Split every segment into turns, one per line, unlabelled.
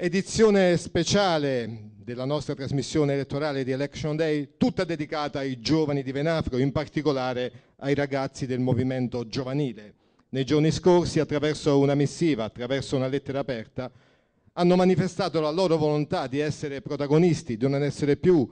edizione speciale della nostra trasmissione elettorale di Election Day, tutta dedicata ai giovani di Venafro, in particolare ai ragazzi del movimento giovanile. Nei giorni scorsi, attraverso una missiva, attraverso una lettera aperta, hanno manifestato la loro volontà di essere protagonisti, di non essere più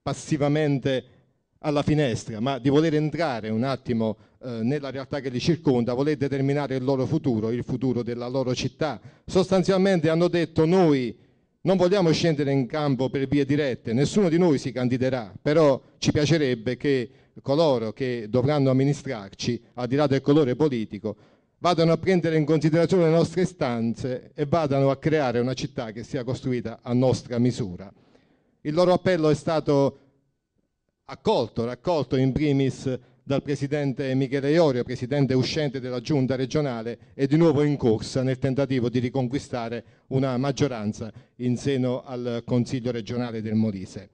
passivamente alla finestra, ma di voler entrare un attimo eh, nella realtà che li circonda, voler determinare il loro futuro, il futuro della loro città. Sostanzialmente hanno detto noi non vogliamo scendere in campo per vie dirette, nessuno di noi si candiderà, però ci piacerebbe che coloro che dovranno amministrarci, al di là del colore politico, vadano a prendere in considerazione le nostre istanze e vadano a creare una città che sia costruita a nostra misura. Il loro appello è stato accolto, raccolto in primis dal presidente Michele Iorio, presidente uscente della giunta regionale, è di nuovo in corsa nel tentativo di riconquistare una maggioranza in seno al Consiglio regionale del Molise.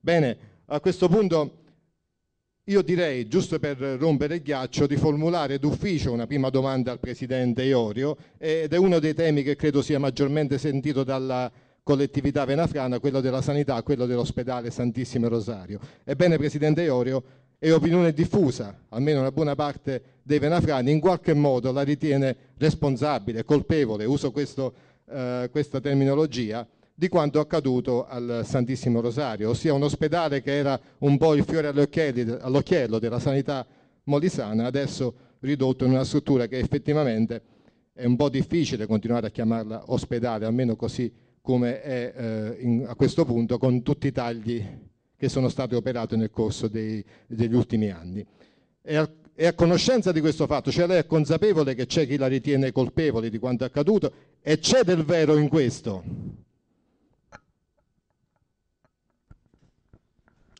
Bene, a questo punto io direi, giusto per rompere il ghiaccio, di formulare d'ufficio una prima domanda al presidente Iorio ed è uno dei temi che credo sia maggiormente sentito dalla collettività venafrana, quello della sanità, quello dell'ospedale Santissimo Rosario. Ebbene, Presidente Iorio, è opinione diffusa, almeno una buona parte dei venafrani, in qualche modo la ritiene responsabile, colpevole, uso questo, eh, questa terminologia, di quanto accaduto al Santissimo Rosario, ossia un ospedale che era un po' il fiore all'occhiello della sanità molisana, adesso ridotto in una struttura che effettivamente è un po' difficile continuare a chiamarla ospedale, almeno così come è eh, in, a questo punto con tutti i tagli che sono stati operati nel corso dei, degli ultimi anni. È a, è a, conoscenza di questo fatto, cioè lei è consapevole che c'è chi la ritiene colpevole di quanto accaduto e c'è del vero in questo?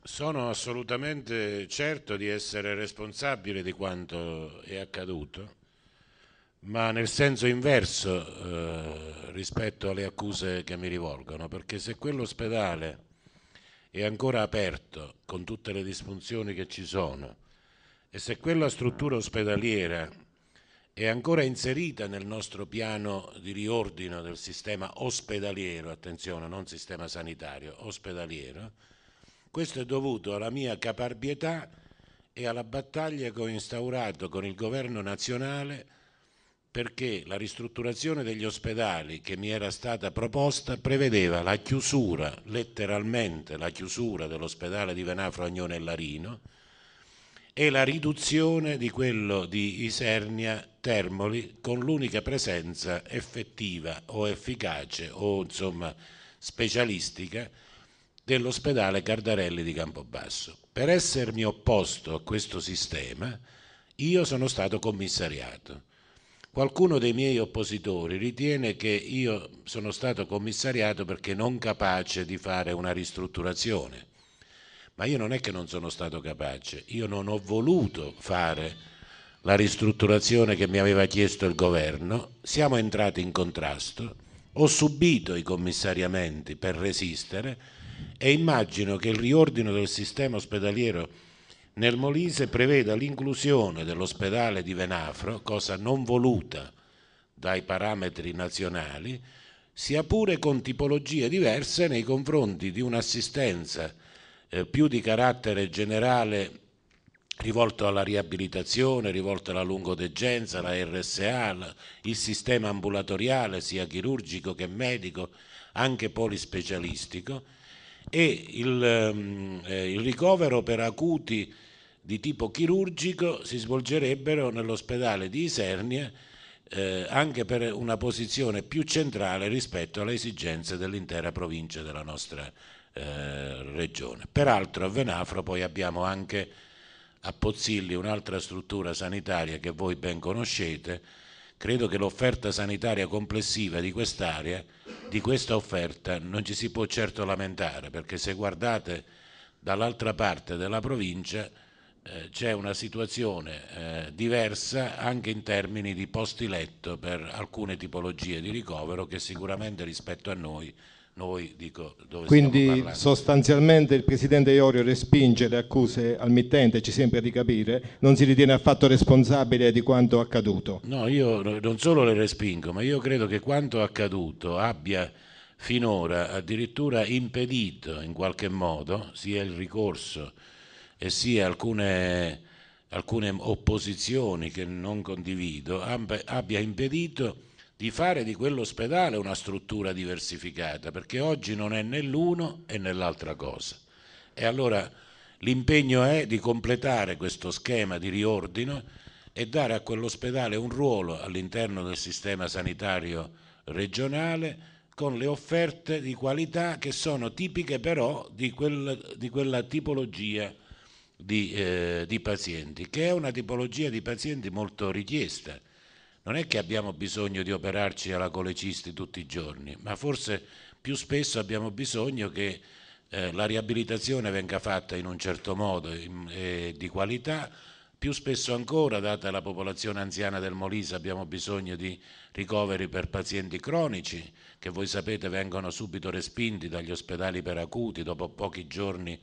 Sono assolutamente certo di essere responsabile di quanto è accaduto ma nel senso inverso eh, rispetto alle accuse che mi rivolgono, perché se quell'ospedale è ancora aperto con tutte le disfunzioni che ci sono e se quella struttura ospedaliera è ancora inserita nel nostro piano di riordino del sistema ospedaliero, attenzione, non sistema sanitario, ospedaliero, questo è dovuto alla mia caparbietà e alla battaglia che ho instaurato con il governo nazionale perché la ristrutturazione degli ospedali che mi era stata proposta prevedeva la chiusura, letteralmente la chiusura dell'ospedale di Venafro Agnone e Larino e la riduzione di quello di Isernia Termoli con l'unica presenza effettiva o efficace o insomma specialistica dell'ospedale Cardarelli di Campobasso. Per essermi opposto a questo sistema io sono stato commissariato Qualcuno dei miei oppositori ritiene che io sono stato commissariato perché non capace di fare una ristrutturazione, ma io non è che non sono stato capace, io non ho voluto fare la ristrutturazione che mi aveva chiesto il governo, siamo entrati in contrasto, ho subito i commissariamenti per resistere e immagino che il riordino del sistema ospedaliero nel Molise preveda l'inclusione dell'ospedale di Venafro, cosa non voluta dai parametri nazionali, sia pure con tipologie diverse nei confronti di un'assistenza eh, più di carattere generale rivolto alla riabilitazione, rivolto alla lungodegenza, alla RSA, il sistema ambulatoriale sia chirurgico che medico, anche polispecialistico e il, ehm, eh, il ricovero per acuti di tipo chirurgico si svolgerebbero nell'ospedale di Isernia eh, anche per una posizione più centrale rispetto alle esigenze dell'intera provincia della nostra eh, regione. Peraltro a Venafro poi abbiamo anche a Pozzilli un'altra struttura sanitaria che voi ben conoscete. Credo che l'offerta sanitaria complessiva di quest'area, di questa offerta, non ci si può certo lamentare perché se guardate dall'altra parte della provincia eh, c'è una situazione eh, diversa anche in termini di posti letto per alcune tipologie di ricovero che sicuramente rispetto a noi noi dico dove Quindi
sostanzialmente il Presidente Iorio respinge le accuse al mittente, ci sembra di capire, non si ritiene affatto responsabile di quanto accaduto.
No, io non solo le respingo, ma io credo che quanto accaduto abbia finora addirittura impedito in qualche modo sia il ricorso e sia alcune, alcune opposizioni che non condivido, abbia impedito di fare di quell'ospedale una struttura diversificata, perché oggi non è né l'uno e nell'altra cosa. E allora l'impegno è di completare questo schema di riordino e dare a quell'ospedale un ruolo all'interno del sistema sanitario regionale con le offerte di qualità che sono tipiche però di, quel, di quella tipologia di, eh, di, pazienti, che è una tipologia di pazienti molto richiesta. Non è che abbiamo bisogno di operarci alla colecisti tutti i giorni, ma forse più spesso abbiamo bisogno che eh, la riabilitazione venga fatta in un certo modo, in, eh, di qualità, più spesso ancora, data la popolazione anziana del Molise, abbiamo bisogno di ricoveri per pazienti cronici, che voi sapete vengono subito respinti dagli ospedali per acuti dopo pochi giorni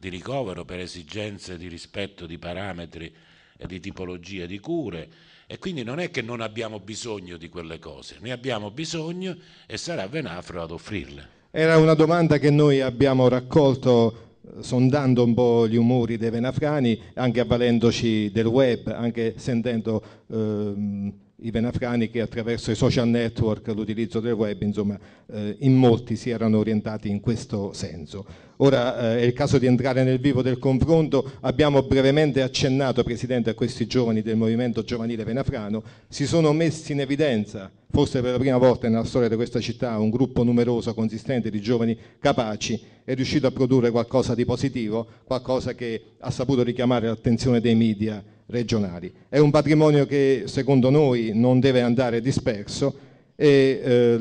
di ricovero per esigenze di rispetto di parametri e di tipologie di cure e quindi non è che non abbiamo bisogno di quelle cose, ne abbiamo bisogno e sarà Venafro ad offrirle.
Era una domanda che noi abbiamo raccolto eh, sondando un po' gli umori dei venafrani, anche avvalendoci del web, anche sentendo... Ehm, i venafrani che attraverso i social network, l'utilizzo del web, insomma, eh, in molti si erano orientati in questo senso. Ora eh, è il caso di entrare nel vivo del confronto, abbiamo brevemente accennato, Presidente, a questi giovani del movimento giovanile venafrano, si sono messi in evidenza, forse per la prima volta nella storia di questa città, un gruppo numeroso, consistente di giovani capaci, è riuscito a produrre qualcosa di positivo, qualcosa che ha saputo richiamare l'attenzione dei media regionali. È un patrimonio che secondo noi non deve andare disperso e eh,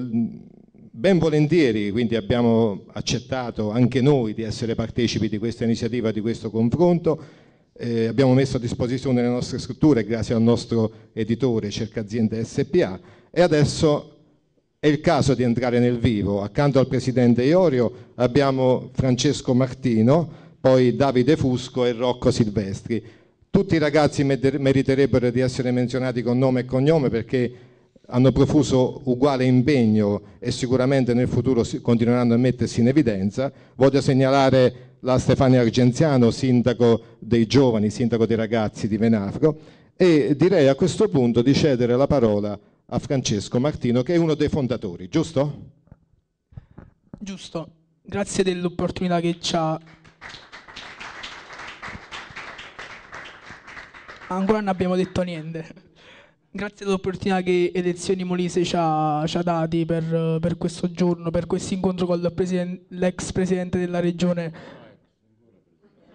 ben volentieri quindi abbiamo accettato anche noi di essere partecipi di questa iniziativa, di questo confronto. Eh, abbiamo messo a disposizione le nostre strutture grazie al nostro editore Cerca Azienda SPA e adesso è il caso di entrare nel vivo. Accanto al presidente Iorio abbiamo Francesco Martino, poi Davide Fusco e Rocco Silvestri. Tutti i ragazzi meriterebbero di essere menzionati con nome e cognome perché hanno profuso uguale impegno e sicuramente nel futuro continueranno a mettersi in evidenza. Voglio segnalare la Stefania Argenziano, sindaco dei giovani, sindaco dei ragazzi di Venafro, e direi a questo punto di cedere la parola a Francesco Martino, che è uno dei fondatori, giusto?
Giusto, grazie dell'opportunità che ci ha Ancora non abbiamo detto niente. Grazie all'opportunità che Elezioni Molise ci ha, ci ha dati per, per, questo giorno, per questo incontro con l'ex presidente della regione.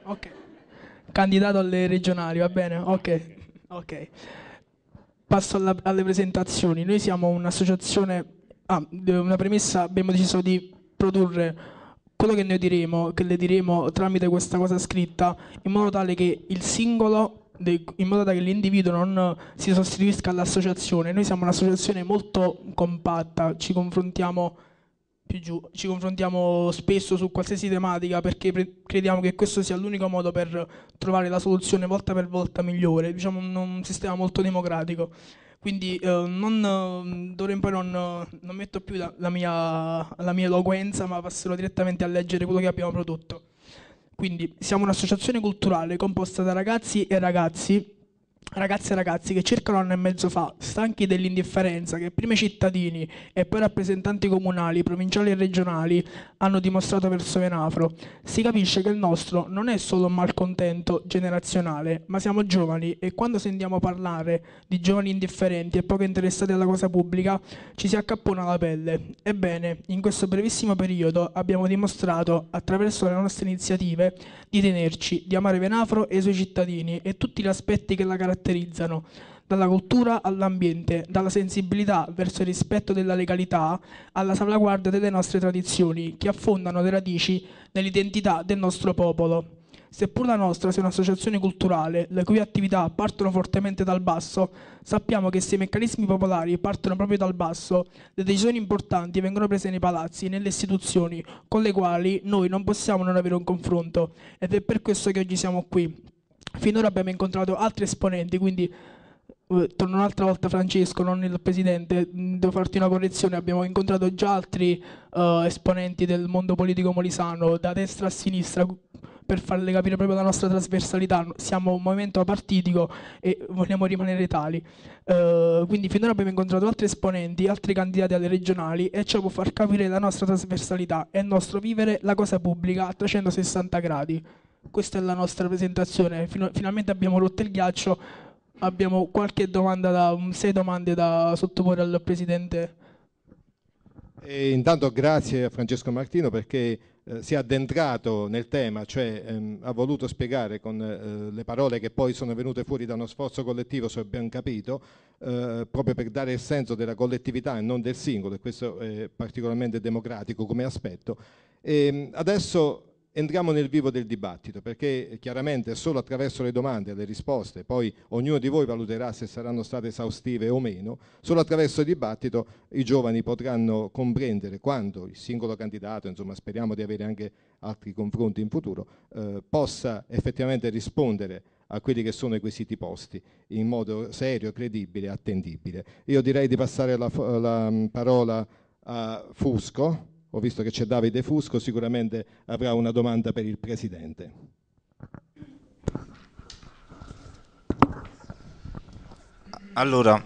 Ok. Candidato alle regionali, va bene? Ok. okay. Passo alla, alle presentazioni. Noi siamo un'associazione, ah, una premessa, abbiamo deciso di produrre quello che noi diremo, che le diremo tramite questa cosa scritta, in modo tale che il singolo de, in modo da che l'individuo non si sostituisca all'associazione. Noi siamo un'associazione molto compatta, ci confrontiamo più giù, ci confrontiamo spesso su qualsiasi tematica perché pre- crediamo che questo sia l'unico modo per trovare la soluzione volta per volta migliore, diciamo un, un sistema molto democratico. Quindi eh, non, d'ora in poi non, non metto più la, la, mia, la mia eloquenza, ma passerò direttamente a leggere quello che abbiamo prodotto. Quindi siamo un'associazione culturale composta da ragazzi e ragazzi Ragazzi e ragazzi che circa un anno e mezzo fa, stanchi dell'indifferenza che prima i cittadini e poi i rappresentanti comunali, provinciali e regionali hanno dimostrato verso Venafro, si capisce che il nostro non è solo un malcontento generazionale, ma siamo giovani e quando sentiamo parlare di giovani indifferenti e poco interessati alla cosa pubblica ci si accappona la pelle. Ebbene, in questo brevissimo periodo abbiamo dimostrato, attraverso le nostre iniziative, di tenerci, di amare Venafro e i suoi cittadini e tutti gli aspetti che la caratterizzano caratterizzano, dalla cultura all'ambiente, dalla sensibilità verso il rispetto della legalità alla salvaguardia delle nostre tradizioni, che affondano le radici nell'identità del nostro popolo. Seppur la nostra sia un'associazione culturale, le cui attività partono fortemente dal basso, sappiamo che se i meccanismi popolari partono proprio dal basso, le decisioni importanti vengono prese nei palazzi e nelle istituzioni, con le quali noi non possiamo non avere un confronto ed è per questo che oggi siamo qui, Finora abbiamo incontrato altri esponenti, quindi eh, torno un'altra volta Francesco, non il presidente, mm, devo farti una correzione, abbiamo incontrato già altri eh, esponenti del mondo politico molisano, da destra a sinistra, per farle capire proprio la nostra trasversalità, siamo un movimento apartitico e vogliamo rimanere tali. Uh, quindi finora abbiamo incontrato altri esponenti, altri candidati alle regionali e ciò può far capire la nostra trasversalità e il nostro vivere la cosa pubblica a 360 gradi questa è la nostra presentazione. Fino, finalmente abbiamo rotto il ghiaccio, abbiamo qualche domanda, da, sei domande da sottoporre al Presidente.
E intanto grazie a Francesco Martino perché eh, si è addentrato nel tema, cioè ehm, ha voluto spiegare con eh, le parole che poi sono venute fuori da uno sforzo collettivo, se abbiamo capito, eh, proprio per dare il senso della collettività e non del singolo, e questo è particolarmente democratico come aspetto. E ehm, adesso entriamo nel vivo del dibattito, perché eh, chiaramente solo attraverso le domande e le risposte, poi ognuno di voi valuterà se saranno state esaustive o meno, solo attraverso il dibattito i giovani potranno comprendere quanto il singolo candidato, insomma speriamo di avere anche altri confronti in futuro, eh, possa effettivamente rispondere a quelli che sono i quesiti posti in modo serio, credibile e attendibile. Io direi di passare la, la mm, parola a Fusco ho visto che c'è Davide Fusco, sicuramente avrà una domanda per il Presidente. Allora,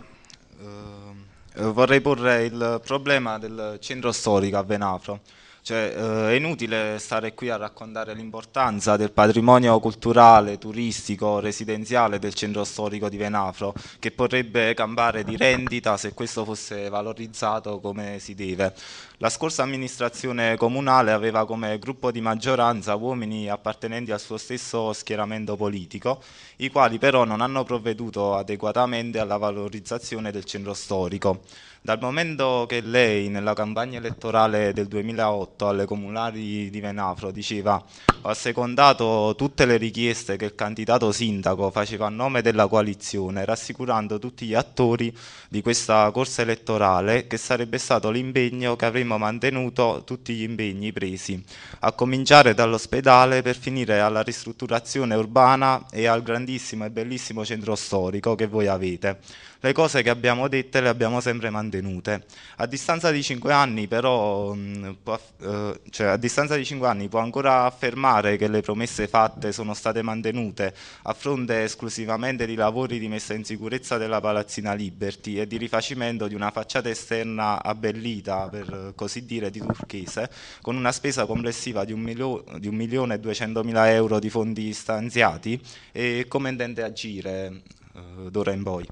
eh, vorrei porre il
problema del centro storico a Venafro. Cioè, eh, è inutile stare qui a raccontare l'importanza del patrimonio culturale, turistico, residenziale del centro storico di Venafro, che potrebbe campare di rendita se questo fosse valorizzato come si deve. La scorsa amministrazione comunale aveva come gruppo di maggioranza uomini appartenenti al suo stesso schieramento politico, i quali però non hanno provveduto adeguatamente alla valorizzazione del centro storico. Dal momento che lei nella campagna elettorale del 2008 alle comunali di Venafro diceva ho assecondato tutte le richieste che il candidato sindaco faceva a nome della coalizione, rassicurando tutti gli attori di questa corsa elettorale che sarebbe stato l'impegno che avremmo mantenuto tutti gli impegni presi, a cominciare dall'ospedale per finire alla ristrutturazione urbana e al grandissimo e bellissimo centro storico che voi avete le cose che abbiamo dette le abbiamo sempre mantenute. A distanza di 5 anni però, mh, mm, può, eh, cioè a distanza di 5 anni può ancora affermare che le promesse fatte sono state mantenute a fronte esclusivamente di lavori di messa in sicurezza della Palazzina Liberty e di rifacimento di una facciata esterna abbellita, per così dire, di turchese, con una spesa complessiva di 1.200.000 euro di fondi stanziati e come intende agire eh, d'ora in poi?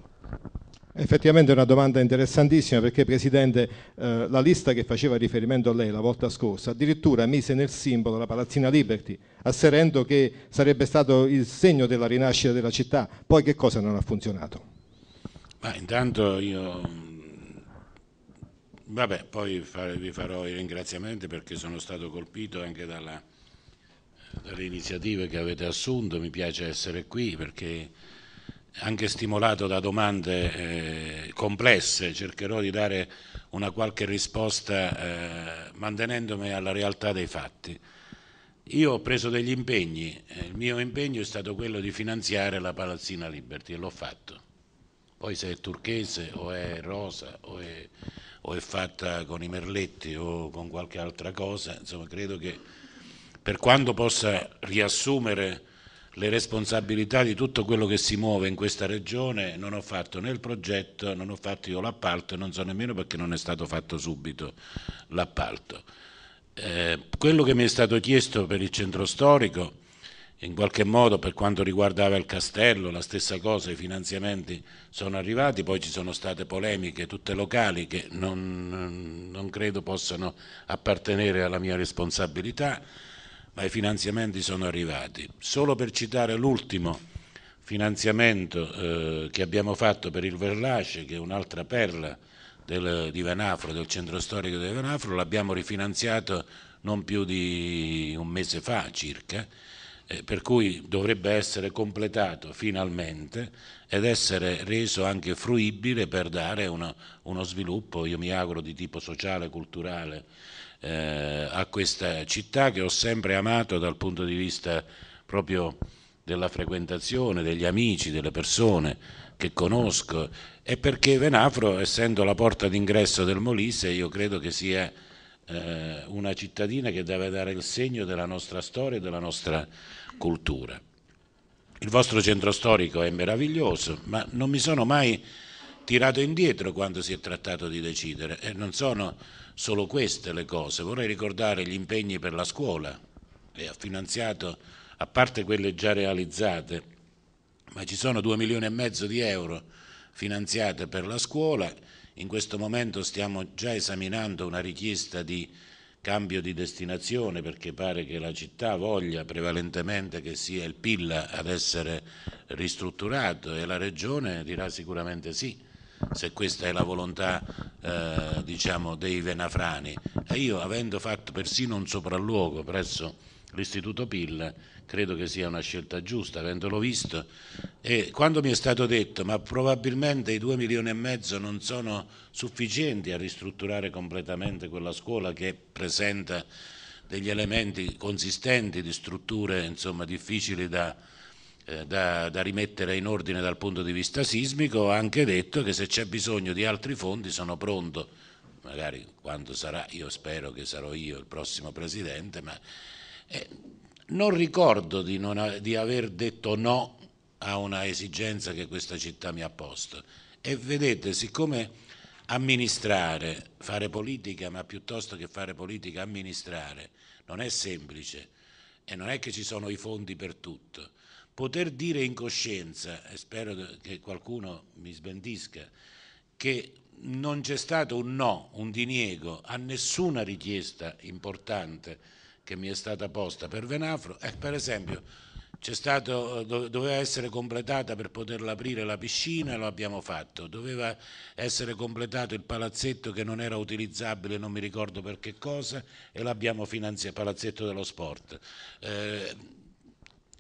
Effettivamente è una domanda interessantissima perché Presidente eh, la lista che faceva riferimento a lei la volta scorsa addirittura mise nel simbolo la palazzina Liberty asserendo che sarebbe stato il segno della rinascita della città. Poi che cosa non ha funzionato?
Ma intanto io mm, vabbè poi vi farò i ringraziamenti perché sono stato colpito anche dalla, dalle iniziative che avete assunto, mi piace essere qui perché anche stimolato da domande eh, complesse, cercherò di dare una qualche risposta eh, mantenendomi alla realtà dei fatti. Io ho preso degli impegni, eh, il mio impegno è stato quello di finanziare la Palazzina Liberty e l'ho fatto. Poi se è turchese o è rosa o è, o è fatta con i merletti o con qualche altra cosa, insomma credo che per quanto possa riassumere le responsabilità di tutto quello che si muove in questa regione, non ho fatto né il progetto, non ho fatto io l'appalto e non so nemmeno perché non è stato fatto subito l'appalto. Eh, quello che mi è stato chiesto per il centro storico, in qualche modo per quanto riguardava il castello, la stessa cosa, i finanziamenti sono arrivati, poi ci sono state polemiche tutte locali che non, non credo possano appartenere alla mia responsabilità ma i finanziamenti sono arrivati. Solo per citare l'ultimo finanziamento eh, che abbiamo fatto per il Verlace, che è un'altra perla del, di Venafro, del centro storico di Venafro, l'abbiamo rifinanziato non più di un mese fa circa, eh, per cui dovrebbe essere completato finalmente ed essere reso anche fruibile per dare uno, uno sviluppo, io mi auguro, di tipo sociale, culturale eh, a questa città che ho sempre amato dal punto di vista proprio della frequentazione, degli amici, delle persone che conosco e perché Venafro, essendo la porta d'ingresso del Molise, io credo che sia eh, una cittadina che deve dare il segno della nostra storia e della nostra cultura. Il vostro centro storico è meraviglioso, ma non mi sono mai tirato indietro quando si è trattato di decidere e non sono solo queste le cose. Vorrei ricordare gli impegni per la scuola e ha finanziato, a parte quelle già realizzate, ma ci sono 2 milioni e mezzo di euro finanziate per la scuola. In questo momento stiamo già esaminando una richiesta di cambio di destinazione perché pare che la città voglia prevalentemente che sia il PIL ad essere ristrutturato e la regione dirà sicuramente sì se questa è la volontà eh, diciamo, dei venafrani. E io, avendo fatto persino un sopralluogo presso l'Istituto PIL, credo che sia una scelta giusta, avendolo visto, e quando mi è stato detto ma probabilmente i 2 milioni e mezzo non sono sufficienti a ristrutturare completamente quella scuola che presenta degli elementi consistenti di strutture insomma, difficili da eh, da, da, rimettere in ordine dal punto di vista sismico, ho anche detto che se c'è bisogno di altri fondi sono pronto, magari quando sarà, io spero che sarò io il prossimo presidente, ma eh, non ricordo di, non, di aver detto no a una esigenza che questa città mi ha posto. E vedete, siccome amministrare, fare politica, ma piuttosto che fare politica amministrare, non è semplice e non è che ci sono i fondi per tutto Poter dire in coscienza, e spero che qualcuno mi sbandisca, che non c'è stato un no, un diniego a nessuna richiesta importante che mi è stata posta per Venafro, eh, per esempio stato, eh, doveva essere completata per poterla aprire la piscina, e lo abbiamo fatto, doveva essere completato il palazzetto che non era utilizzabile, non mi ricordo per che cosa, e l'abbiamo finanziato, il palazzetto dello sport. Eh,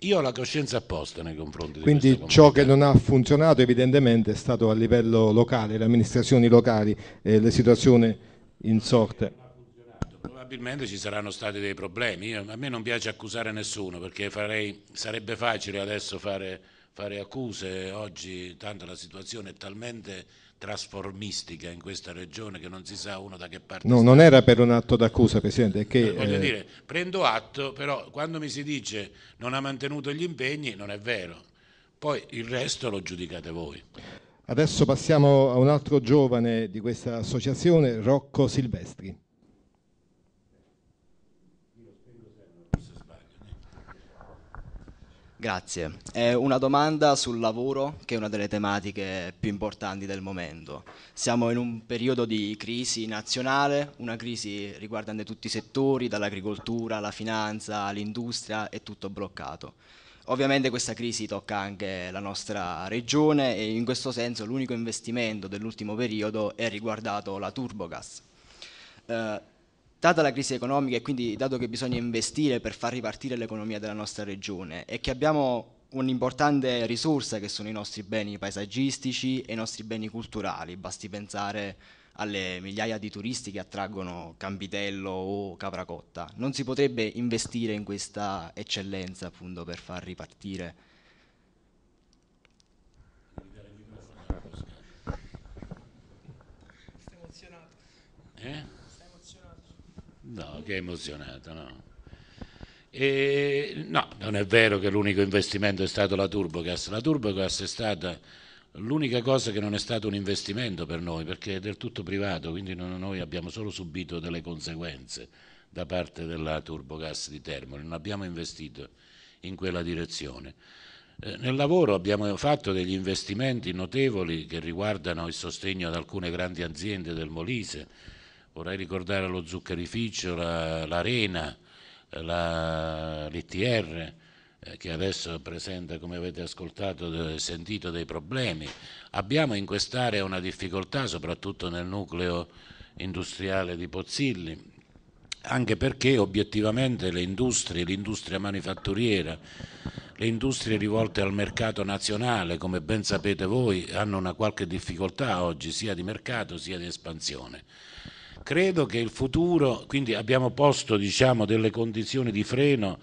io ho la coscienza apposta nei confronti Quindi di Quindi ciò
che non ha funzionato evidentemente è stato a livello locale, le amministrazioni locali, eh, le situazioni in sorte.
Probabilmente ci saranno stati dei problemi, Io, a me non piace accusare nessuno perché farei, sarebbe facile adesso fare, fare accuse, oggi tanto la situazione è talmente trasformistica in questa regione che non si sa uno da che parte.
No, sta. non era per un atto d'accusa, Presidente. Che, eh, voglio eh... dire,
prendo atto, però quando mi si dice non ha mantenuto gli impegni, non è vero. Poi il resto lo giudicate voi.
Adesso passiamo a un altro giovane di questa associazione, Rocco Silvestri.
Grazie. È una domanda sul lavoro, che è una delle tematiche più importanti del momento. Siamo in un periodo di crisi nazionale, una crisi riguardante tutti i settori, dall'agricoltura alla finanza, all'industria, è tutto bloccato. Ovviamente questa crisi tocca anche la nostra regione e in questo senso l'unico investimento dell'ultimo periodo è riguardato la Turbogas. Eh, Data la crisi economica e quindi dato che bisogna investire per far ripartire l'economia della nostra regione e che abbiamo un'importante risorsa che sono i nostri beni paesaggistici e i nostri beni culturali, basti pensare alle migliaia di turisti che attraggono Campitello o Capracotta, Non si potrebbe investire in questa eccellenza appunto per far ripartire.
Eh? No, che emozionato, no. E, no, non è vero che l'unico investimento è stato la Turbogas. La Turbogas è stata l'unica cosa che non è stato un investimento per noi, perché è del tutto privato, quindi noi abbiamo solo subito delle conseguenze da parte della Turbogas di Termoli, non abbiamo investito in quella direzione. Eh, nel lavoro abbiamo fatto degli investimenti notevoli che riguardano il sostegno ad alcune grandi aziende del Molise, vorrei ricordare lo zuccherificio, la, l'arena, la, l'ETR eh, che adesso presenta, come avete ascoltato e sentito, dei problemi. Abbiamo in quest'area una difficoltà, soprattutto nel nucleo industriale di Pozzilli, anche perché obiettivamente le industrie, l'industria manifatturiera, le industrie rivolte al mercato nazionale, come ben sapete voi, hanno una qualche difficoltà oggi sia di mercato sia di espansione. Credo che il futuro, quindi abbiamo posto diciamo, delle condizioni di freno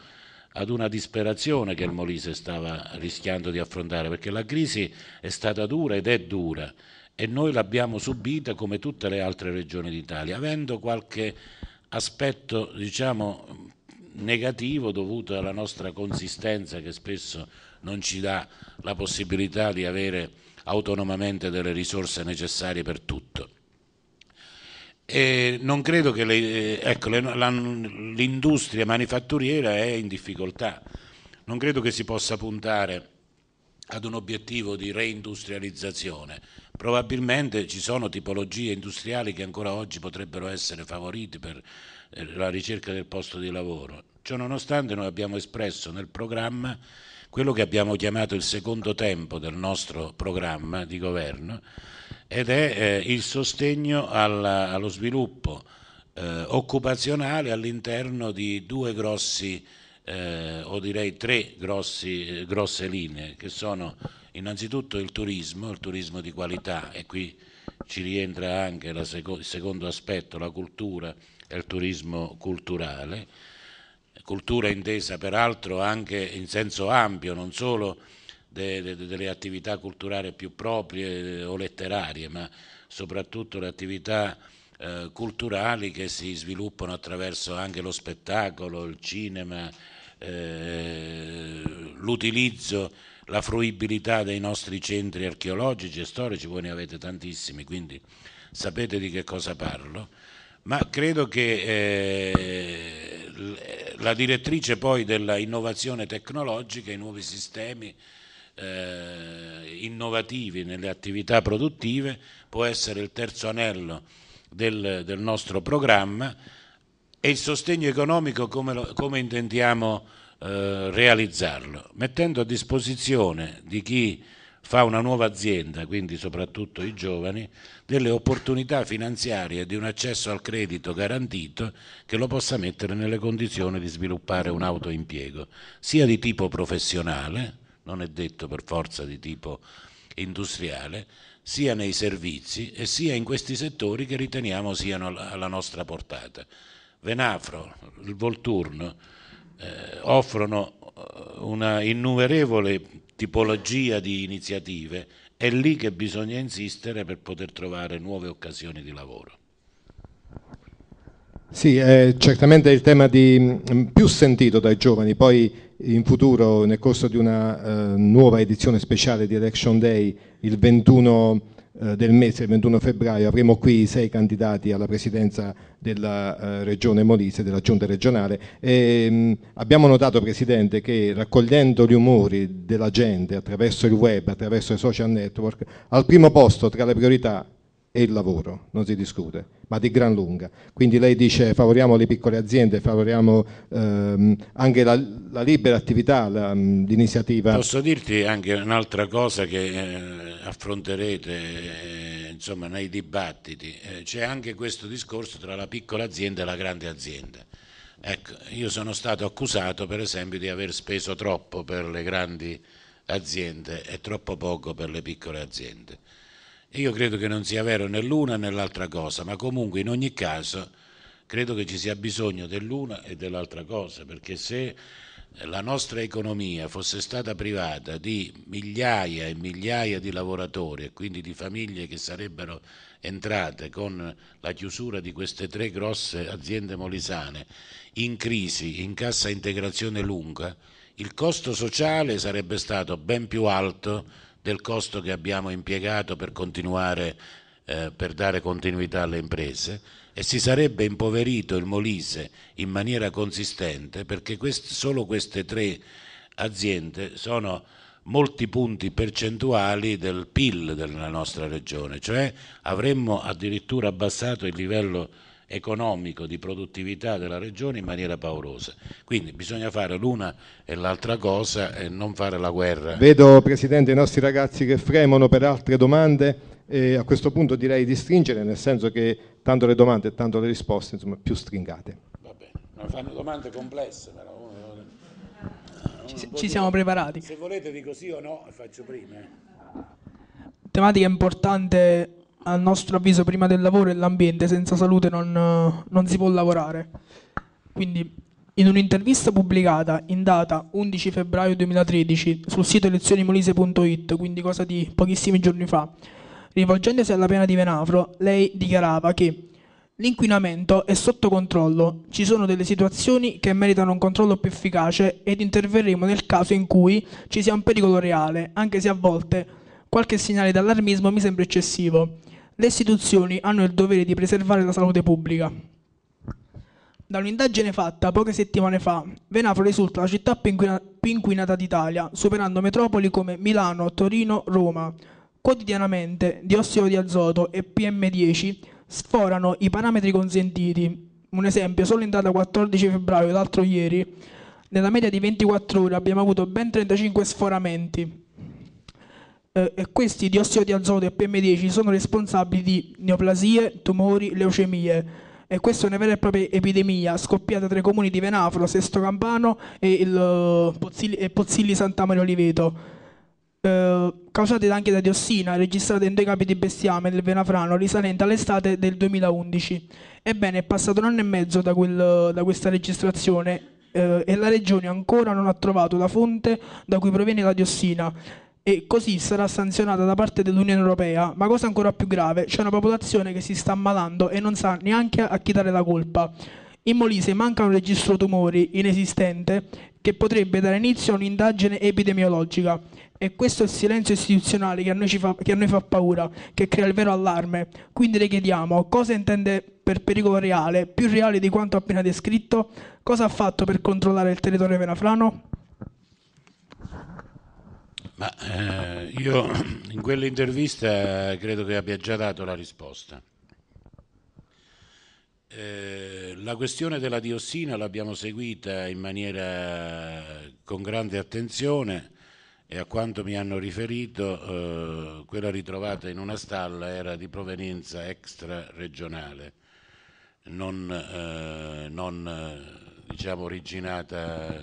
ad una disperazione che il Molise stava rischiando di affrontare, perché la crisi è stata dura ed è dura e noi l'abbiamo subita come tutte le altre regioni d'Italia, avendo qualche aspetto diciamo, negativo dovuto alla nostra consistenza che spesso non ci dà la possibilità di avere autonomamente delle risorse necessarie per tutto. E non credo che le, eh, ecco, le, la, l'industria manifatturiera è in difficoltà, non credo che si possa puntare ad un obiettivo di reindustrializzazione. Probabilmente ci sono tipologie industriali che ancora oggi potrebbero essere favorite per eh, la ricerca del posto di lavoro. Ciononostante noi abbiamo espresso nel programma quello che abbiamo chiamato il secondo tempo del nostro programma di governo, ed è eh, il sostegno alla, allo sviluppo eh, occupazionale all'interno di due grossi, eh, o direi tre grossi, eh, grosse linee, che sono innanzitutto il turismo, il turismo di qualità, e qui ci rientra anche seco il secondo aspetto, la cultura e il turismo culturale, cultura intesa peraltro anche in senso ampio, non solo de, de, delle attività culturali più proprie eh, o letterarie, ma soprattutto le attività eh, culturali che si sviluppano attraverso anche lo spettacolo, il cinema, eh, l'utilizzo, la fruibilità dei nostri centri archeologici e storici, voi ne avete tantissimi, quindi sapete di che cosa parlo ma credo che eh, la direttrice poi dell'innovazione innovazione tecnologica, i nuovi sistemi, eh, innovativi nelle attività produttive può essere il terzo anello del, del nostro programma e il sostegno economico come, lo, come intendiamo eh, realizzarlo, mettendo a disposizione di chi fa una nuova azienda, quindi soprattutto i giovani, delle opportunità finanziarie di un accesso al credito garantito che lo possa mettere nelle condizioni di sviluppare un autoimpiego, sia di tipo professionale, non è detto per forza di tipo industriale, sia nei servizi e sia in questi settori che riteniamo siano alla nostra portata. Venafro, il Volturno eh, offrono eh, una innumerevole tipologia di iniziative, è lì che bisogna insistere per poter trovare nuove occasioni di lavoro.
Sì, eh, certamente il tema di, mm, più sentito dai giovani, poi in futuro, nel corso di una eh, nuova edizione speciale di Election Day, il 21 eh, del mese, il 21 febbraio, avremo qui sei candidati alla presidenza della eh, regione Molise, della giunta regionale. E, mh, mm, abbiamo notato, Presidente, che raccogliendo gli umori della gente attraverso il web, attraverso i social network, al primo posto tra le priorità e il lavoro, non si discute, ma di gran lunga. Quindi lei dice favoriamo le piccole aziende, favoriamo ehm, anche la, la, libera attività, la, mm, l'iniziativa. Posso
dirti anche un'altra cosa che eh, affronterete eh, insomma, nei dibattiti, eh, c'è anche questo discorso tra la piccola azienda e la grande azienda. Ecco, io sono stato accusato per esempio di aver speso troppo per le grandi aziende e troppo poco per le piccole aziende. Io credo che non sia vero né l'una né l'altra cosa, ma comunque in ogni caso credo che ci sia bisogno dell'una e dell'altra cosa, perché se la nostra economia fosse stata privata di migliaia e migliaia di lavoratori e quindi di famiglie che sarebbero entrate con la chiusura di queste tre grosse aziende molisane in crisi, in cassa integrazione lunga, il costo sociale sarebbe stato ben più alto del costo che abbiamo impiegato per, continuare eh, per dare continuità alle imprese e si sarebbe impoverito il Molise in maniera consistente perché quest solo queste tre aziende sono molti punti percentuali del PIL della nostra regione, cioè avremmo addirittura abbassato il livello economico di produttività della regione in maniera paurosa. Quindi bisogna fare l'una e l'altra cosa e non fare la guerra. Vedo
Presidente i nostri ragazzi che fremono per altre domande. E a questo punto direi di stringere, nel senso che tanto le domande e tanto le risposte, insomma, più stringate. Va
bene, ma fanno domande complesse però. Ah, ci, siamo preparati. Se volete dico sì o no, faccio prima. Eh.
Tematica importante a nostro avviso prima del lavoro e l'ambiente, senza salute non, non si può lavorare. Quindi in un'intervista pubblicata in data 11 febbraio 2013 sul sito elezionimolise.it, quindi cosa di pochissimi giorni fa, rivolgendosi alla pena di Venafro, lei dichiarava che L'inquinamento è sotto controllo, ci sono delle situazioni che meritano un controllo più efficace ed interverremo nel caso in cui ci sia un pericolo reale, anche se a volte Qualche segnale d'allarmismo mi sembra eccessivo. Le istituzioni hanno il dovere di preservare la salute pubblica. Da un'indagine fatta poche settimane fa, Venafro risulta la città più, inquina- più inquinata d'Italia, superando metropoli come Milano, Torino, Roma. Quotidianamente diossido di azoto e PM10 sforano i parametri consentiti. Un esempio, solo in data 14 febbraio, l'altro ieri, nella media di 24 ore abbiamo avuto ben 35 sforamenti eh, e questi diossido di azoto e PM10 sono responsabili di neoplasie, tumori, leucemie. E questa è una vera e propria epidemia scoppiata tra i comuni di Venafro, Sesto Campano e, il, eh, Pozzilli, e Pozzilli Santa Maria Oliveto. Eh, causate anche da diossina, registrate in due capi di bestiame del Venafrano risalente all'estate del 2011. Ebbene, è passato un anno e mezzo da, quel, da questa registrazione eh, e la regione ancora non ha trovato la fonte da cui proviene la diossina e così sarà sanzionata da parte dell'Unione Europea, ma cosa ancora più grave, c'è una popolazione che si sta ammalando e non sa neanche a chi dare la colpa. In Molise manca un registro tumori inesistente che potrebbe dare inizio a un'indagine epidemiologica e questo è il silenzio istituzionale che a, fa, che a, noi fa, paura, che crea il vero allarme. Quindi le chiediamo cosa intende per pericolo reale, più reale di quanto appena descritto, cosa ha fatto per controllare il territorio venafrano?
Ma, eh, io in quell'intervista credo che abbia già dato la risposta. Eh, la questione della diossina l'abbiamo seguita in maniera con grande attenzione e a quanto mi hanno riferito eh, quella ritrovata in una stalla era di provenienza extra-regionale, non, eh, non eh, diciamo originata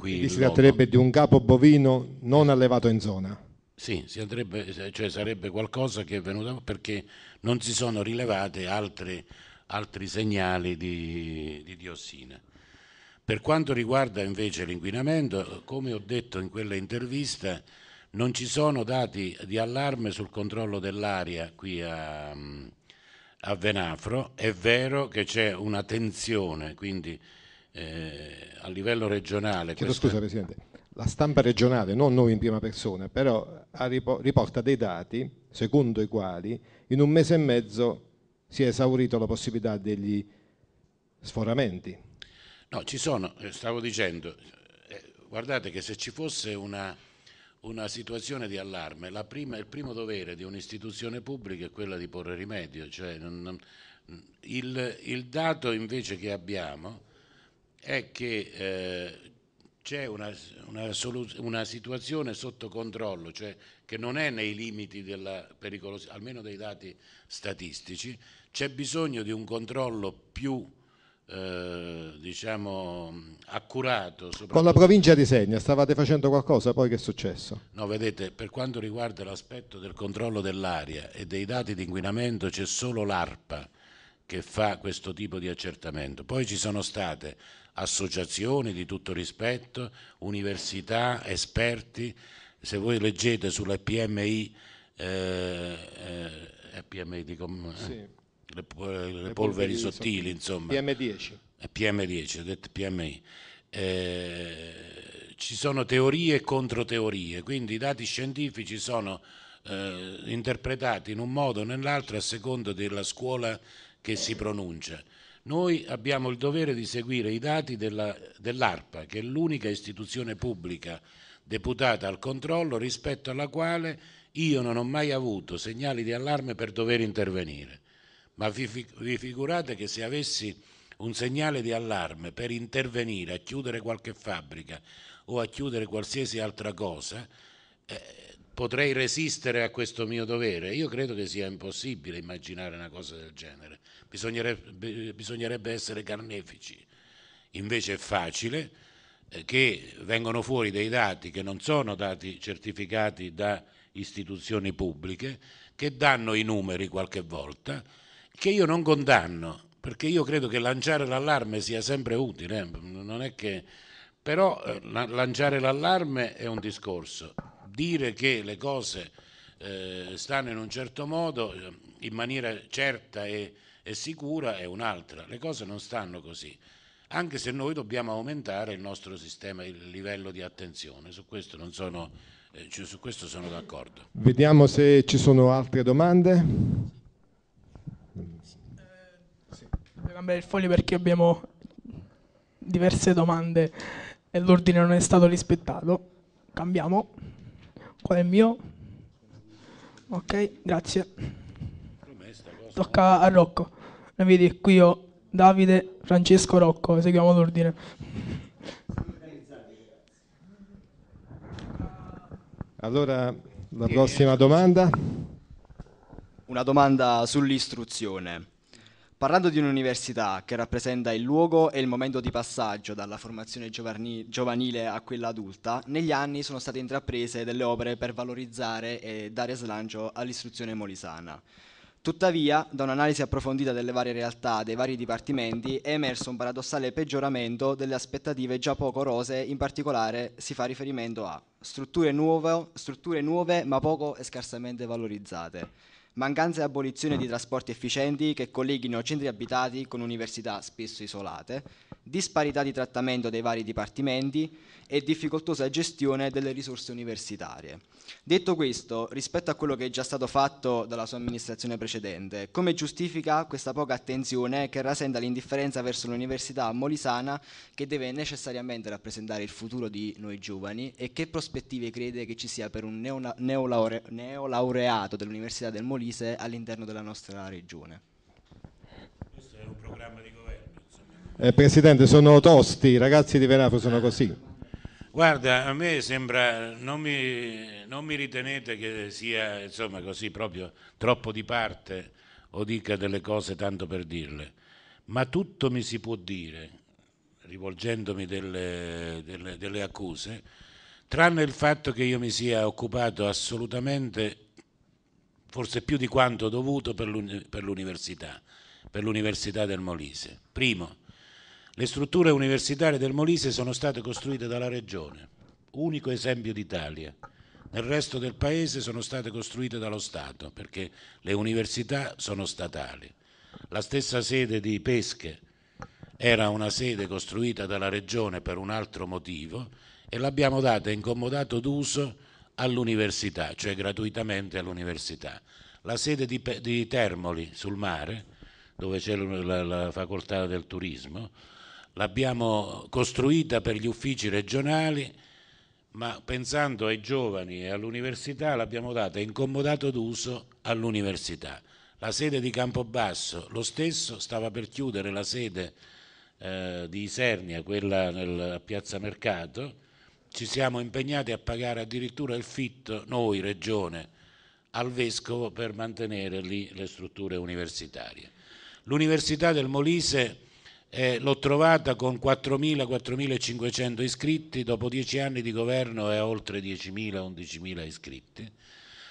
Qui si tratterebbe di un
capo bovino non allevato in zona.
Sì, andrebbe, cioè sarebbe qualcosa che è venuto perché non si sono rilevate altre, altri segnali di, di diossina. Per quanto riguarda invece l'inquinamento, come ho detto in quella intervista, non ci sono dati di allarme sul controllo dell'aria qui a, a Venafro. È vero che c'è una tensione, quindi eh, a livello regionale. Chiedo questa... scusa
Presidente, la stampa regionale, non noi in prima persona, però riporta dei dati secondo i quali in un mese e mezzo si è esaurita la possibilità degli sforamenti.
No, ci sono, eh, stavo dicendo, eh, guardate che se ci fosse una, una situazione di allarme, prima, il primo dovere di un'istituzione pubblica è quello di porre rimedio. Cioè, non, il, il dato invece che abbiamo è che eh, c'è una, una, una, situazione sotto controllo, cioè che non è nei limiti della pericolosità, almeno dei dati statistici, c'è bisogno di un controllo più eh, diciamo accurato. Con la provincia
di Segna stavate facendo qualcosa, poi che è successo?
No, vedete, per quanto riguarda l'aspetto del controllo dell'aria e dei dati di inquinamento c'è solo l'ARPA che fa questo tipo di accertamento. Poi ci sono state associazioni di tutto rispetto, università, esperti, se voi leggete sulla PMI, eh, eh, PMI dico, sì. eh, le, le, le, polveri, sottili, insomma. PM10. Eh, PM10, ho detto PMI. Eh, ci sono teorie e controteorie, quindi i dati scientifici sono eh, interpretati in un modo o nell'altro a seconda della scuola che si pronuncia. Noi abbiamo il dovere di seguire i dati dell'ARPA, che è l'unica istituzione pubblica deputata al controllo rispetto alla quale io non ho mai avuto segnali di allarme per dover intervenire. Ma vi, vi figurate che se avessi un segnale di allarme per intervenire a chiudere qualche fabbrica o a chiudere qualsiasi altra cosa, eh, potrei resistere a questo mio dovere. Io credo che sia impossibile immaginare una cosa del genere bisognerebbe, bisognerebbe essere carnefici. Invece è facile eh, che vengono fuori dei dati che non sono dati certificati da istituzioni pubbliche, che danno i numeri qualche volta, che io non condanno, perché io credo che lanciare l'allarme sia sempre utile, eh, non è che... però eh, lanciare l'allarme è un discorso, dire che le cose eh, stanno in un certo modo, in maniera certa e e sicura è un'altra. Le cose non stanno così, anche se noi dobbiamo aumentare il nostro sistema, il livello di attenzione. Su questo, sono, eh, cioè, su questo sono d'accordo.
Vediamo se ci sono altre domande.
cambiare il foglio perché abbiamo diverse domande e l'ordine non è stato rispettato. Cambiamo. Qual è il mio? Ok, grazie. Tocca a Rocco vedi qui ho Davide, Francesco, Rocco, seguiamo l'ordine.
Allora, la prossima domanda.
Una domanda sull'istruzione. Parlando di un'università che rappresenta il luogo e il momento di passaggio dalla formazione giovanile a quella adulta, negli anni sono state intraprese delle opere per valorizzare e dare slancio all'istruzione molisana. Tuttavia, da un'analisi approfondita delle varie realtà dei vari dipartimenti è emerso un paradossale peggioramento delle aspettative già poco rose, in particolare si fa riferimento a strutture nuove, strutture nuove ma poco e scarsamente valorizzate, mancanza e abolizione di ah. trasporti efficienti che colleghino centri abitati con università spesso isolate, disparità di trattamento dei vari dipartimenti e difficoltosa gestione delle risorse universitarie. Detto questo, rispetto a quello che è già stato fatto dalla sua amministrazione precedente, come giustifica questa poca attenzione che rasenta l'indifferenza verso l'università molisana che deve necessariamente rappresentare il futuro di noi giovani e che prospettive crede che ci sia per un neolaure- neolaureato dell'Università del Molise all'interno della nostra regione? Questo è un programma di
eh, Presidente, sono tosti, i ragazzi di Venafro sono così.
Guarda, a me sembra, non mi, non mi ritenete che sia insomma, così proprio troppo di parte o dica delle cose tanto per dirle, ma tutto mi si può dire, rivolgendomi delle, delle, delle accuse, tranne il fatto che io mi sia occupato assolutamente forse più di quanto dovuto per l'università, per l'università del Molise. Primo, le strutture universitarie del Molise sono state costruite dalla Regione, unico esempio d'Italia. Nel resto del Paese sono state costruite dallo Stato, perché le università sono statali. La stessa sede di Pesche era una sede costruita dalla Regione per un altro motivo e l'abbiamo data in comodato d'uso all'università, cioè gratuitamente all'università. La sede di, di Termoli sul mare, dove c'è la, la facoltà del turismo, l'abbiamo costruita per gli uffici regionali, ma pensando ai giovani e all'università l'abbiamo data in comodato d'uso all'università. La sede di Campobasso, lo stesso, stava per chiudere la sede eh, di Isernia, quella nel Piazza Mercato, ci siamo impegnati a pagare addirittura il fitto, noi Regione, al Vescovo per mantenere lì le strutture universitarie. L'Università del Molise eh, l'ho trovata con 4.000-4.500 iscritti, dopo dieci anni di governo è a oltre 10.000-11.000 iscritti,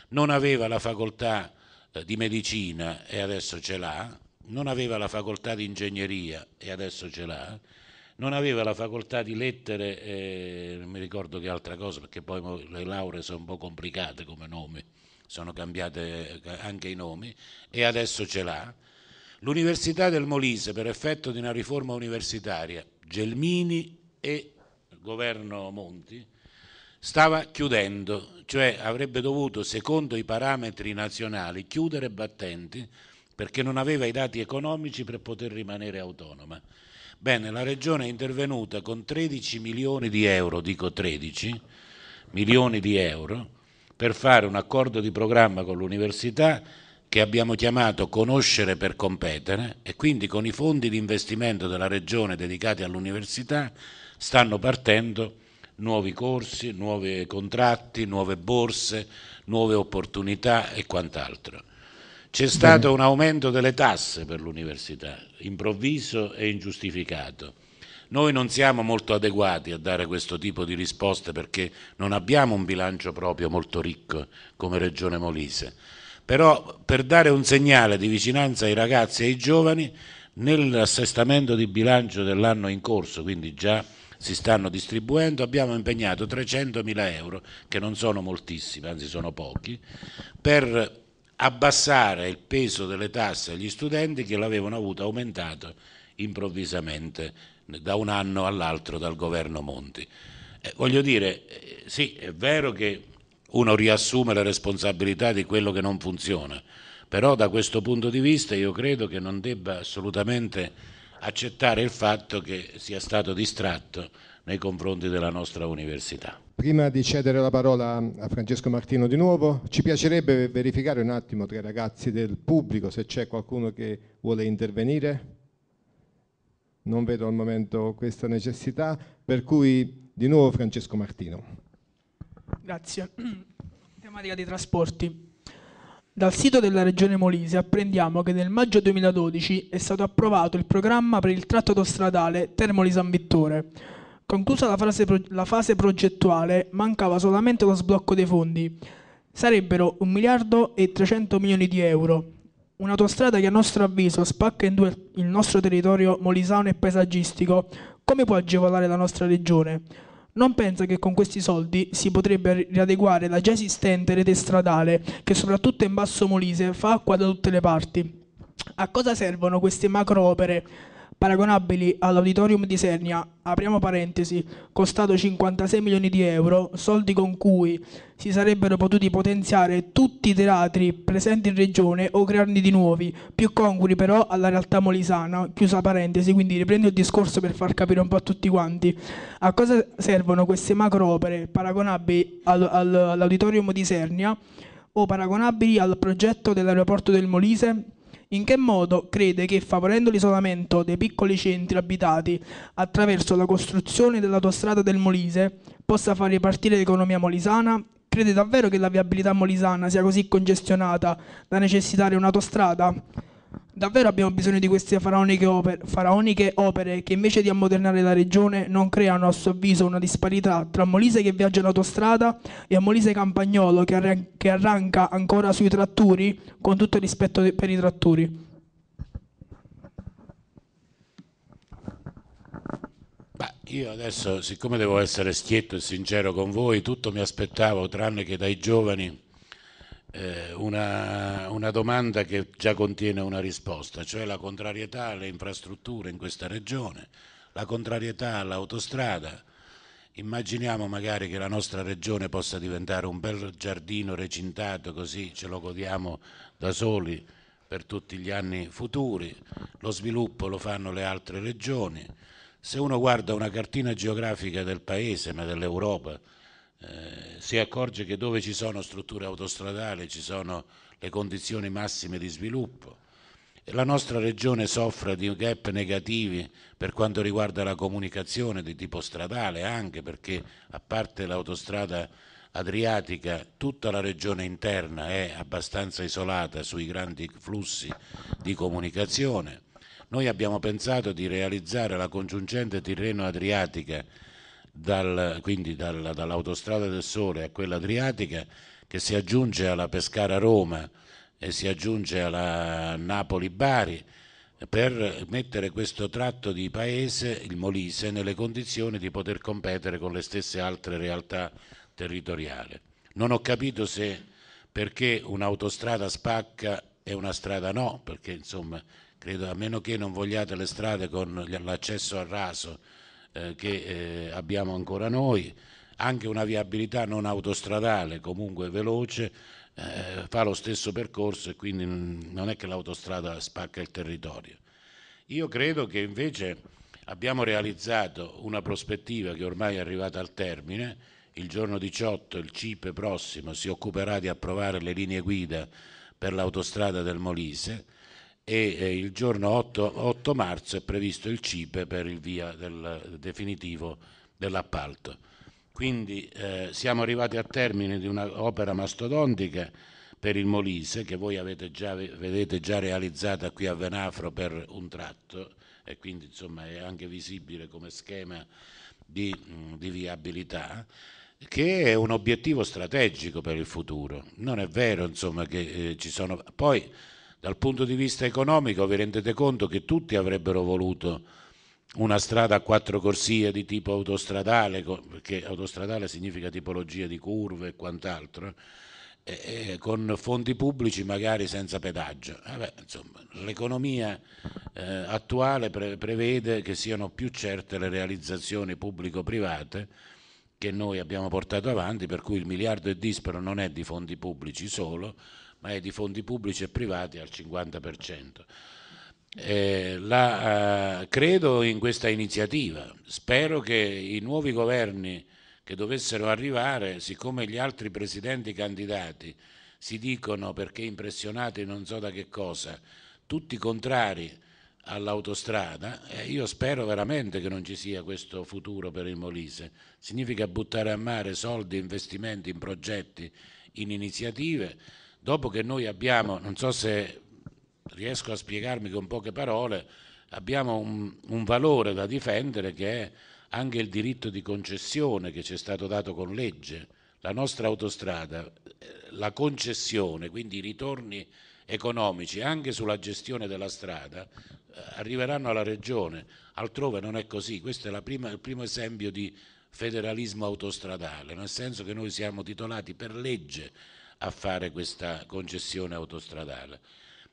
non aveva la facoltà eh, di medicina e adesso ce l'ha, non aveva la facoltà di ingegneria e adesso ce l'ha, non aveva la facoltà di lettere e non mi ricordo che altra cosa perché poi le lauree sono un po' complicate come nome, sono cambiate eh, anche i nomi e adesso ce l'ha L'Università del Molise, per effetto di una riforma universitaria, Gelmini e governo Monti, stava chiudendo, cioè avrebbe dovuto, secondo i parametri nazionali, chiudere battenti perché non aveva i dati economici per poter rimanere autonoma. Bene, la Regione è intervenuta con 13 milioni di euro, dico 13 milioni di euro, per fare un accordo di programma con l'università che abbiamo chiamato Conoscere per competere e quindi con i fondi di investimento della Regione dedicati all'università stanno partendo nuovi corsi, nuovi contratti, nuove borse, nuove opportunità e quant'altro. C'è stato un aumento delle tasse per l'università, improvviso e ingiustificato. Noi non siamo molto adeguati a dare questo tipo di risposte perché non abbiamo un bilancio proprio molto ricco come Regione Molise però per dare un segnale di vicinanza ai ragazzi e ai giovani nell'assestamento di bilancio dell'anno in corso, quindi già si stanno distribuendo, abbiamo impegnato 300 mila euro, che non sono moltissimi, anzi sono pochi, per abbassare il peso delle tasse agli studenti che l'avevano avuto aumentato improvvisamente da un anno all'altro dal governo Monti. Eh, voglio dire, eh, sì, è vero che uno riassume le responsabilità di quello che non funziona, però da questo punto di vista io credo che non debba assolutamente accettare il fatto che sia stato distratto nei confronti della nostra università.
Prima di cedere la parola a Francesco Martino di nuovo, ci piacerebbe verificare un attimo tra i ragazzi del pubblico se c'è qualcuno che vuole intervenire. Non vedo al momento questa necessità, per cui di nuovo Francesco Martino.
Grazie. Tematica dei trasporti. Dal sito della Regione Molise apprendiamo che nel maggio 2012 è stato approvato il programma per il tratto autostradale Termoli-San Vittore. Conclusa la fase, la fase progettuale, mancava solamente lo sblocco dei fondi. Sarebbero 1 miliardo e 300 milioni di euro. Un'autostrada che a nostro avviso spacca in due il nostro territorio molisano e paesaggistico, come può agevolare la nostra regione? Non pensa che con questi soldi si potrebbe riadeguare la già esistente rete stradale, che soprattutto in Basso Molise fa acqua da tutte le parti? A cosa servono queste macro opere? paragonabili all'Auditorium di Sernia, apriamo parentesi, costato 56 milioni di euro, soldi con cui si sarebbero potuti potenziare tutti i teatri presenti in regione o crearne di nuovi, più congrui però alla realtà molisana, chiusa parentesi, quindi riprendo il discorso per far capire un po' a tutti quanti. A cosa servono queste macro opere paragonabili al, al, all'Auditorium di Sernia o paragonabili al progetto dell'aeroporto del Molise? In che modo crede che favorendo l'isolamento dei piccoli centri abitati attraverso la costruzione dell'autostrada del Molise possa far ripartire l'economia molisana? Crede davvero che la viabilità molisana sia così congestionata da necessitare un'autostrada? Davvero abbiamo bisogno di queste faraoniche opere, faraoniche opere, che invece di ammodernare la regione non creano a suo avviso una disparità tra Molise che viaggia in autostrada e Molise Campagnolo che, arran- che arranca ancora sui tratturi con tutto il rispetto de- per i tratturi.
Beh, io adesso, siccome devo essere schietto e sincero con voi, tutto mi aspettavo tranne che dai giovani eh, una, una, domanda che già contiene una risposta, cioè la contrarietà alle infrastrutture in questa regione, la contrarietà all'autostrada. Immaginiamo magari che la nostra regione possa diventare un bel giardino recintato così ce lo godiamo da soli per tutti gli anni futuri, lo sviluppo lo fanno le altre regioni. Se uno guarda una cartina geografica del paese, ma dell'Europa, eh, si accorge che dove ci sono strutture autostradali ci sono le condizioni massime di sviluppo. La nostra regione soffre di gap negativi per quanto riguarda la comunicazione di tipo stradale, anche perché a parte l'autostrada adriatica, tutta la regione interna è abbastanza isolata sui grandi flussi di comunicazione. Noi abbiamo pensato di realizzare la congiungente Tirreno-Adriatica dal, quindi dal, dall'autostrada del Sole a quella adriatica, che si aggiunge alla Pescara-Roma e si aggiunge alla Napoli-Bari, per mettere questo tratto di paese, il Molise, nelle condizioni di poter competere con le stesse altre realtà territoriali. Non ho capito se perché un'autostrada spacca e una strada no, perché insomma credo a meno che non vogliate le strade con l'accesso al raso eh, che eh, abbiamo ancora noi, anche una viabilità non autostradale, comunque veloce, eh, fa lo stesso percorso e quindi non è che l'autostrada spacca il territorio. Io credo che invece abbiamo realizzato una prospettiva che ormai è arrivata al termine, il giorno 18 il CIPE prossimo si occuperà di approvare le linee guida per l'autostrada del Molise, e eh, il giorno 8, 8, marzo è previsto il CIPE per il via del definitivo dell'appalto. Quindi eh, siamo arrivati a termine di un'opera mastodontica per il Molise che voi già, vedete già realizzata qui a Venafro per un tratto e quindi insomma è anche visibile come schema di, di viabilità che è un obiettivo strategico per il futuro. Non è vero insomma che eh, ci sono... Poi, dal punto di vista economico vi rendete conto che tutti avrebbero voluto una strada a quattro corsie di tipo autostradale, perché autostradale significa tipologia di curve e quant'altro, eh, con fondi pubblici magari senza pedaggio. Vabbè, eh insomma, l'economia eh, attuale pre- prevede che siano più certe le realizzazioni pubblico-private che noi abbiamo portato avanti, per cui il miliardo e dispero non è di fondi pubblici solo, ma è di fondi pubblici e privati al 50%. Eh, la, eh, credo in questa iniziativa, spero che i nuovi governi che dovessero arrivare, siccome gli altri presidenti candidati si dicono perché impressionati non so da che cosa, tutti contrari all'autostrada, eh, io spero veramente che non ci sia questo futuro per il Molise. Significa buttare a mare soldi, investimenti in progetti, in iniziative dopo che noi abbiamo, non so se riesco a spiegarmi con poche parole, abbiamo un, un valore da difendere che è anche il diritto di concessione che ci è stato dato con legge. La nostra autostrada, la concessione, quindi i ritorni economici anche sulla gestione della strada, arriveranno alla regione, altrove non è così. Questo è prima, il primo esempio di federalismo autostradale, nel senso che noi siamo titolati per legge a fare questa concessione autostradale.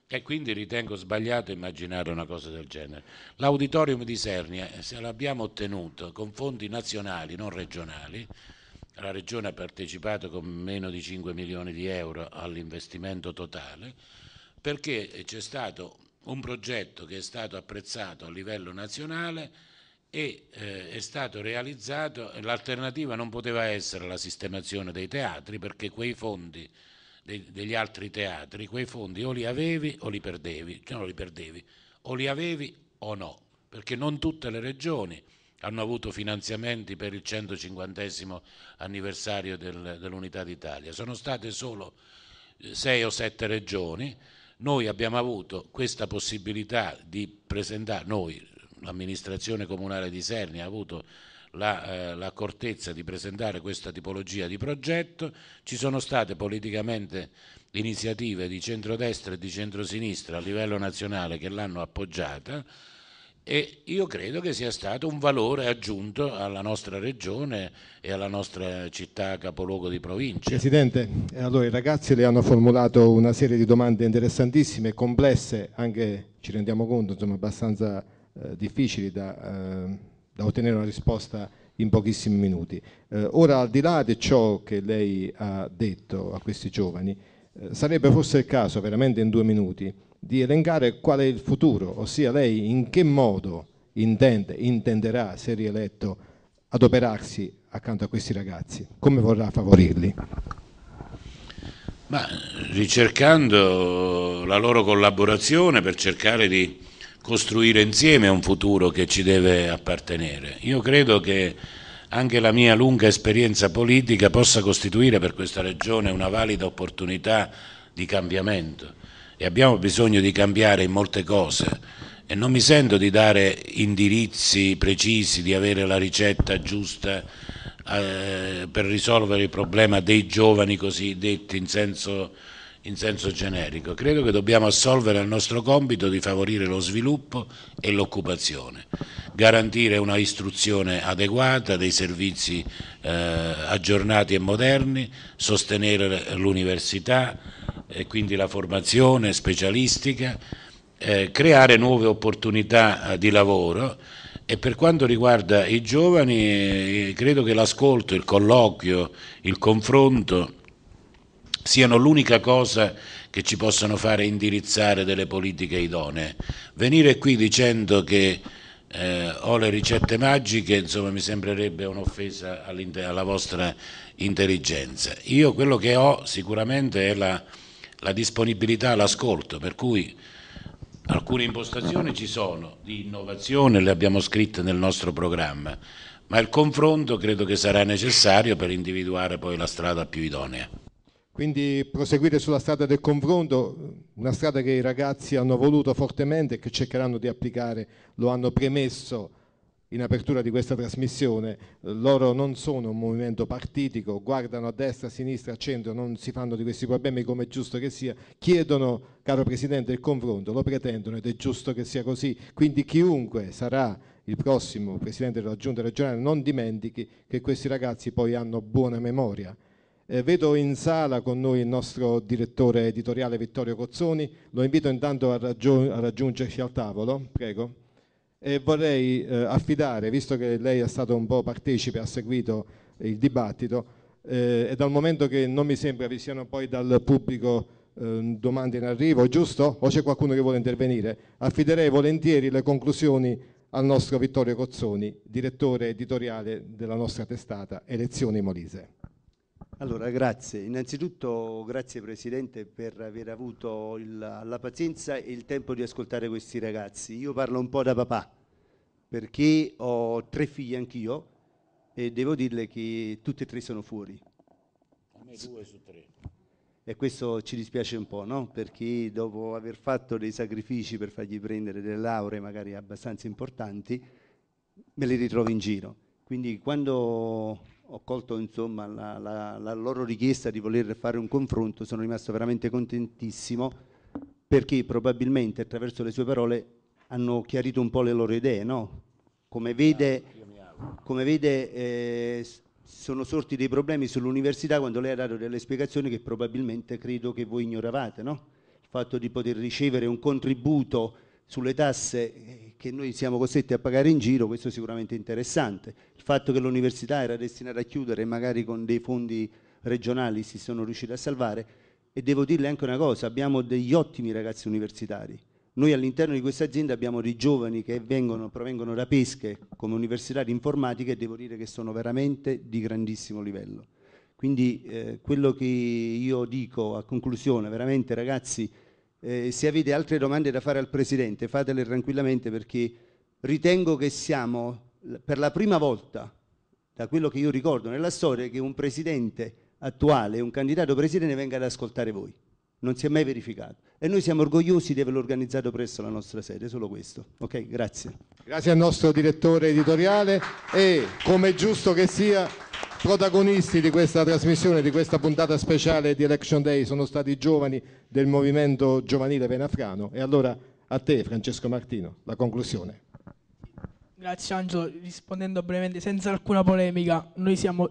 E quindi ritengo sbagliato immaginare una cosa del genere. L'auditorium di Sernia, eh, se l'abbiamo ottenuto con fondi nazionali, non regionali, la Regione ha partecipato con meno di 5 milioni di euro all'investimento totale, perché c'è stato un progetto che è stato apprezzato a livello nazionale e eh, è stato realizzato, l'alternativa non poteva essere la sistemazione dei teatri perché quei fondi de, degli altri teatri, quei fondi o li avevi o li perdevi, cioè non li perdevi, o li avevi o no, perché non tutte le regioni hanno avuto finanziamenti per il 150 anniversario del, dell'Unità d'Italia, sono state solo 6 eh, o 7 regioni, noi abbiamo avuto questa possibilità di presentare, noi l'amministrazione comunale di Serni ha avuto l'accortezza la, eh, di presentare questa tipologia di progetto, ci sono state politicamente iniziative di centrodestra e di centrosinistra a livello nazionale che l'hanno appoggiata e io credo che sia stato un valore aggiunto alla nostra regione e alla nostra città capoluogo di provincia.
Presidente, allora i ragazzi le hanno formulato una serie di domande interessantissime, complesse, anche ci rendiamo conto, insomma, abbastanza eh, difficili da, ehm, da, ottenere una risposta in pochissimi minuti. Eh, ora, al di là di ciò che lei ha detto a questi giovani, eh, sarebbe forse il caso, veramente in due minuti, di elencare qual è il futuro, ossia lei in che modo intende, intenderà, se rieletto, adoperarsi accanto a questi ragazzi, come vorrà favorirli.
Ma ricercando la loro collaborazione per cercare di costruire insieme un futuro che ci deve appartenere. Io credo che anche la mia lunga esperienza politica possa costituire per questa Regione una valida opportunità di cambiamento e abbiamo bisogno di cambiare in molte cose e non mi sento di dare indirizzi precisi, di avere la ricetta giusta eh, per risolvere il problema dei giovani cosiddetti in senso in senso generico. Credo che dobbiamo assolvere al nostro compito di favorire lo sviluppo e l'occupazione, garantire una istruzione adeguata, dei servizi eh, aggiornati e moderni, sostenere l'università e eh, quindi la formazione specialistica, eh, creare nuove opportunità eh, di lavoro e per quanto riguarda i giovani eh, credo che l'ascolto, il colloquio, il confronto siano l'unica cosa che ci possono fare indirizzare delle politiche idonee. Venire qui dicendo che eh, ho le ricette magiche, insomma, mi sembrerebbe un'offesa alla vostra intelligenza. Io quello che ho sicuramente è la, la disponibilità all'ascolto, per cui alcune impostazioni ci sono di innovazione, le abbiamo scritte nel nostro programma, ma il confronto credo che sarà necessario per individuare poi la strada più idonea.
Quindi proseguire sulla strada del confronto, una strada che i ragazzi hanno voluto fortemente e che cercheranno di applicare, lo hanno premesso in apertura di questa trasmissione, loro non sono un movimento partitico, guardano a destra, a sinistra, a centro, non si fanno di questi problemi come è giusto che sia, chiedono, caro Presidente, il confronto, lo pretendono ed è giusto che sia così, quindi chiunque sarà il prossimo Presidente della Giunta regionale non dimentichi che questi ragazzi poi hanno buona memoria eh, vedo in sala con noi il nostro direttore editoriale Vittorio Cozzoni, lo invito intanto a, raggiung a raggiungerci al tavolo, prego. E vorrei eh, affidare, visto che lei è stato un po' partecipe, ha seguito il dibattito, eh, e dal momento che non mi sembra vi siano poi dal pubblico ehm, domande in arrivo, giusto? O c'è qualcuno che vuole intervenire? Affiderei volentieri le conclusioni al nostro Vittorio Cozzoni, direttore editoriale della nostra testata Elezioni Molise.
Allora, grazie. Innanzitutto grazie Presidente per aver avuto il, la pazienza e il tempo di ascoltare questi ragazzi. Io parlo un po' da papà perché ho tre figli anch'io e devo dirle che tutti e tre sono fuori.
A me due su tre.
E questo ci dispiace un po', no? Perché dopo aver fatto dei sacrifici per fargli prendere delle lauree magari abbastanza importanti, me li ritrovo in giro. Quindi quando ho colto insomma, la, la, la loro richiesta di voler fare un confronto, sono rimasto veramente contentissimo perché probabilmente attraverso le sue parole hanno chiarito un po' le loro idee, no? Come vede, come vede eh, sono sorti dei problemi sull'università quando lei ha dato delle spiegazioni che probabilmente credo che voi ignoravate, no? Il fatto di poter ricevere un contributo sulle tasse eh, che noi siamo costretti a pagare in giro, questo è sicuramente interessante. Il fatto che l'università era destinata a chiudere e magari con dei fondi regionali si sono riusciti a salvare e devo dirle anche una cosa, abbiamo degli ottimi ragazzi universitari. Noi all'interno di questa azienda abbiamo dei giovani che vengono, provengono da pesche come università di informatica e devo dire che sono veramente di grandissimo livello. Quindi eh, quello che io dico a conclusione, veramente ragazzi, eh, se avete altre domande da fare al Presidente fatele tranquillamente perché ritengo che siamo per la prima volta, da quello che io ricordo nella storia, che un Presidente attuale, un candidato Presidente venga ad ascoltare voi non si è mai verificato e noi siamo orgogliosi di averlo organizzato presso la nostra sede, solo questo. Ok, grazie.
Grazie al nostro direttore editoriale e come è giusto che sia protagonisti di questa trasmissione, di questa puntata speciale di Election Day sono stati i giovani del movimento giovanile venafrano e allora a te Francesco Martino la conclusione.
Grazie Angelo, rispondendo brevemente senza alcuna polemica, noi siamo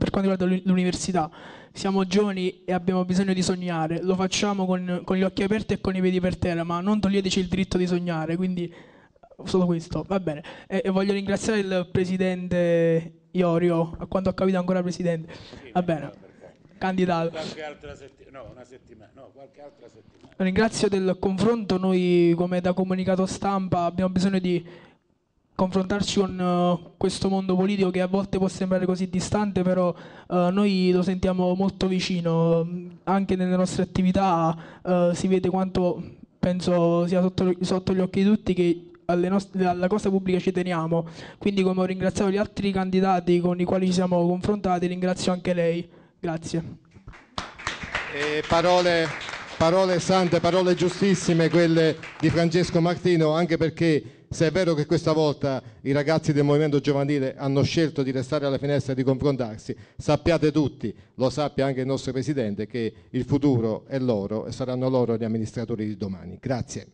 per quanto riguarda l'università. Siamo giovani e abbiamo bisogno di sognare, lo facciamo con, con, gli occhi aperti e con i piedi per terra, ma non toglieteci il diritto di sognare, quindi eh, solo questo, va bene. E, e voglio ringraziare il presidente Iorio, a quanto ho capito ancora presidente. Va bene candidato. Qualche
altra, no, no, qualche altra settimana,
Ringrazio del confronto, noi come da comunicato stampa abbiamo bisogno di confrontarci con eh, questo mondo politico che a volte può sembrare così distante, però eh, noi lo sentiamo molto vicino, mm, anche nelle nostre attività eh, si vede quanto penso sia sotto, sotto gli occhi di tutti che nostre, alla cosa pubblica ci teniamo. Quindi come ho ringraziato gli altri candidati con i quali ci siamo confrontati, ringrazio anche lei. Grazie.
Eh, parole, parole sante, parole giustissime quelle di Francesco Martino, anche perché se è vero che questa volta i ragazzi del movimento giovanile hanno scelto di restare alla finestra e di confrontarsi, sappiate tutti, lo sappia anche il nostro Presidente, che il futuro è loro e saranno loro gli amministratori di domani. Grazie.